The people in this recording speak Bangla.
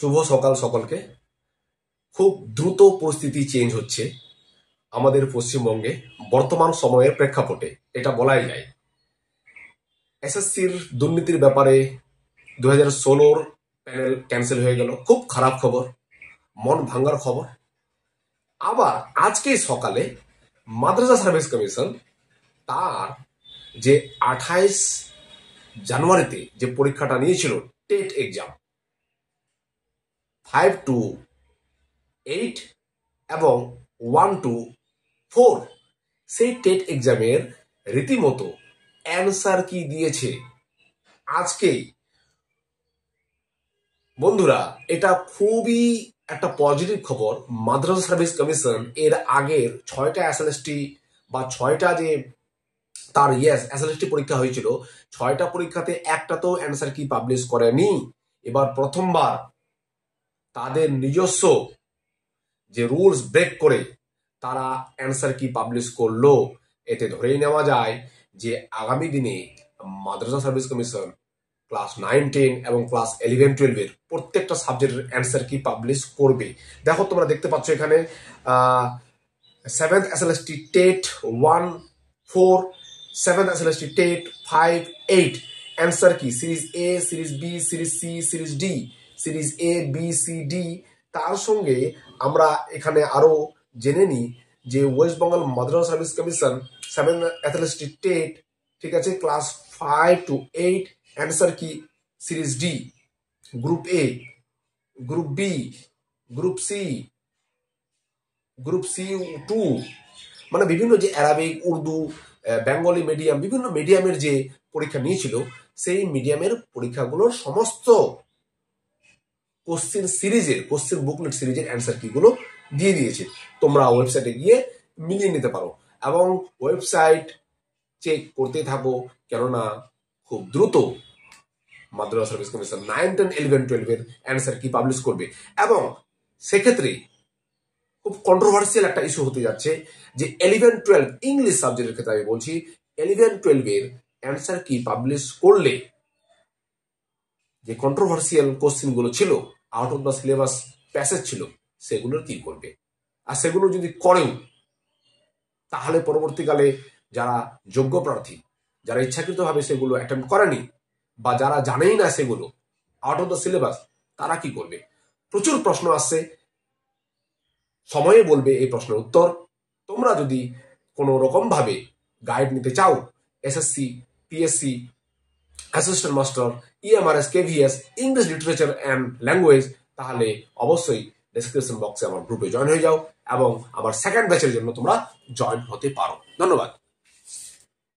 শুভ সকাল সকলকে খুব দ্রুত পরিস্থিতি চেঞ্জ হচ্ছে আমাদের পশ্চিমবঙ্গে বর্তমান সময়ের প্রেক্ষাপটে এটা বলাই যায় এসএসসির দুর্নীতির ব্যাপারে দু হাজার ষোলোর প্যানেল ক্যান্সেল হয়ে গেল খুব খারাপ খবর মন ভাঙ্গার খবর আবার আজকে সকালে মাদ্রাসা সার্ভিস কমিশন তার যে আঠাইশ জানুয়ারিতে যে পরীক্ষাটা নিয়েছিল TET exam five two eight এবং ওয়ান টু ফোর সেই টেট এক্সামের রীতিমতো অ্যান্সার কি দিয়েছে আজকেই বন্ধুরা এটা খুবই একটা পজিটিভ খবর মাদ্রাসা সার্ভিস কমিশন এর আগের ছয়টা এসএলএসটি বা ছয়টা যে তার ইয়েস এসএলএসটি পরীক্ষা হয়েছিল ছয়টা পরীক্ষাতে একটা তো অ্যান্সার কি পাবলিশ করেনি এবার প্রথমবার তাদের নিজস্ব যে রুলস ব্রেক করে তারা অ্যান্সার কি পাবলিশ করলো এতে ধরেই নেওয়া যায় যে আগামী দিনে Madrasah service commission class nine ten এবং ক্লাস ইলেভেন টুয়েলভের প্রত্যেকটা সাবজেক্টের অ্যান্সার কি পাবলিশ করবে দেখো তোমরা দেখতে পাচ্ছ এখানে seventh S L S T TET one four seventh S L S T TET five eight answer key series A series B series C series D series A B C D তার সঙ্গে আমরা এখানে আরও জেনে নিই যে west Bengal Madrasah service commission seven athletic TET ঠিক আছে class five two eight answer key series D group A group B group C group C two মানে বিভিন্ন যে অ্যারাবিক উর্দু বেঙ্গলি মিডিয়াম বিভিন্ন মিডিয়ামের যে পরীক্ষা নিয়েছিল সেই মিডিয়ামের পরীক্ষাগুলোর সমস্ত কোশ্চেন সিরিজের কোশ্চেন বুকলেট সিরিজের অ্যান্সার কিগুলো দিয়ে দিয়েছে তোমরা ওয়েবসাইটে গিয়ে মিলিয়ে নিতে পারো এবং ওয়েবসাইট চেক করতে থাকো কেননা খুব দ্রুত Madrasah service commission nine ten eleven টুয়েলভের অ্যান্সার কি পাবলিশ করবে এবং সেক্ষেত্রে খুব কন্ট্রোভার্সিয়াল একটা ইস্যু হতে যাচ্ছে যে ইলেভেন টুয়েলভ ইংলিশ সাবজেক্টের ক্ষেত্রে আমি বলছি ইলেভেন টুয়েলভের অ্যান্সার কি পাবলিশ করলে যে কন্ট্রোভার্সিয়াল কোশ্চেনগুলো ছিল out of the syllabus passage ছিল সেগুলো কি করবে আর সেগুলো যদি করেও তাহলে পরবর্তীকালে যারা যোগ্য প্রার্থী যারা ইচ্ছাকৃতভাবে সেগুলো অ্যাটেম্প করেনি বা যারা জানেই না সেগুলো আউট অফ দ্য সিলেবাস তারা কি করবে প্রচুর প্রশ্ন আসছে সময়ে বলবে এই প্রশ্নের উত্তর তোমরা যদি কোনো রকমভাবে গাইড নিতে চাও SSC PSC assistant master EMRS KVS English literature and language তাহলে অবশ্যই ডিসক্রিপশন বক্সে আমার গ্রুপে জয়েন হয়ে যাও এবং আমার সেকেন্ড ব্যাচের জন্য তোমরা জয়েন হতে পারো ধন্যবাদ